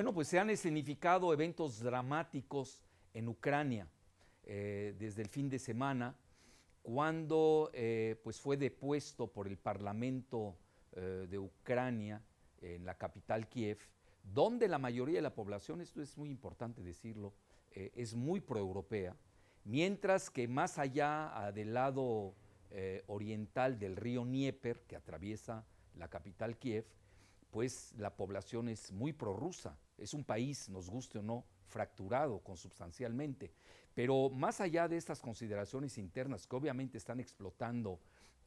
Bueno, pues se han escenificado eventos dramáticos en Ucrania eh, desde el fin de semana, cuando eh, pues fue depuesto por el Parlamento eh, de Ucrania en la capital Kiev, donde la mayoría de la población, esto es muy importante decirlo, es muy proeuropea, mientras que más allá ah, del lado oriental del río Dnieper, que atraviesa la capital Kiev, pues la población es muy prorrusa. Es un país, nos guste o no, fracturado consubstancialmente. Pero más allá de estas consideraciones internas que obviamente están explotando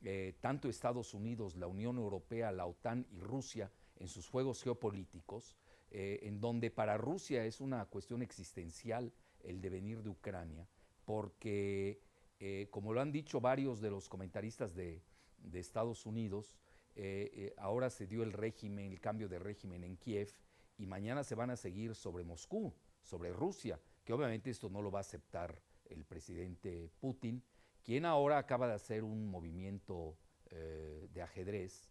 eh, tanto Estados Unidos, la Unión Europea, la OTAN y Rusia en sus juegos geopolíticos, eh, en donde para Rusia es una cuestión existencial el devenir de Ucrania, porque, eh, como lo han dicho varios de los comentaristas de Estados Unidos, eh, eh, ahora se dio el régimen, el cambio de régimen en Kiev y mañana se van a seguir sobre Moscú, sobre Rusia, que obviamente esto no lo va a aceptar el presidente Putin, quien ahora acaba de hacer un movimiento eh, de ajedrez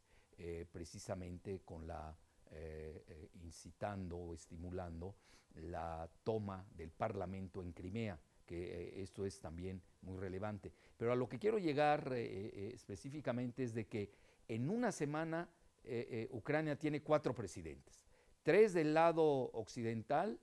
precisamente con la incitando o estimulando la toma del Parlamento en Crimea, que esto es también muy relevante. Pero a lo que quiero llegar específicamente es de que en una semana eh, eh, Ucrania tiene cuatro presidentes, tres del lado occidental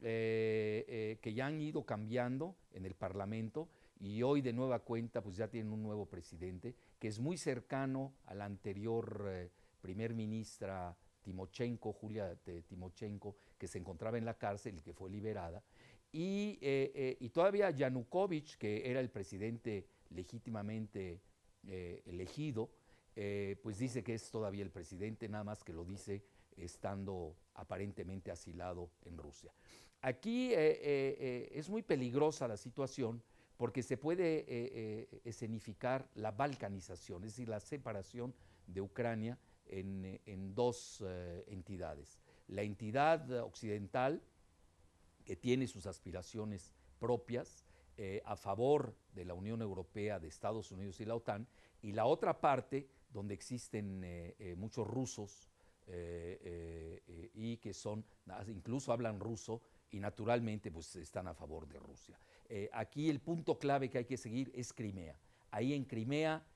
eh, que ya han ido cambiando en el Parlamento y hoy de nueva cuenta pues ya tienen un nuevo presidente que es muy cercano al anterior primer ministra Timochenko, Julia Timochenko, que se encontraba en la cárcel y que fue liberada. y todavía Yanukovych, que era el presidente legítimamente elegido, eh, pues dice que es todavía el presidente, nada más que lo dice estando aparentemente asilado en Rusia. Aquí eh, eh, es muy peligrosa la situación porque se puede escenificar la balcanización, es decir, la separación de Ucrania en, dos entidades. La entidad occidental, que tiene sus aspiraciones propias, a favor de la Unión Europea, de Estados Unidos y la OTAN, y la otra parte donde existen eh, eh, muchos rusos eh, y que son, incluso hablan ruso y naturalmente pues están a favor de Rusia. aquí el punto clave que hay que seguir es Crimea. Ahí en Crimea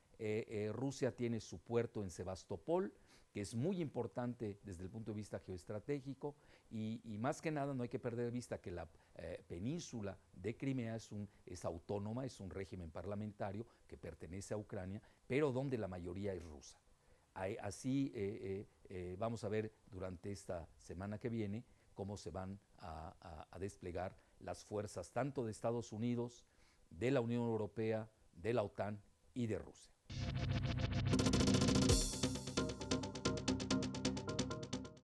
Rusia tiene su puerto en Sebastopol, que es muy importante desde el punto de vista geoestratégico y, más que nada no hay que perder de vista que la eh, península de Crimea es, autónoma, es un régimen parlamentario que pertenece a Ucrania, pero donde la mayoría es rusa. así eh, eh, vamos a ver durante esta semana que viene cómo se van a desplegar las fuerzas tanto de Estados Unidos, de la Unión Europea, de la OTAN y de Rusia.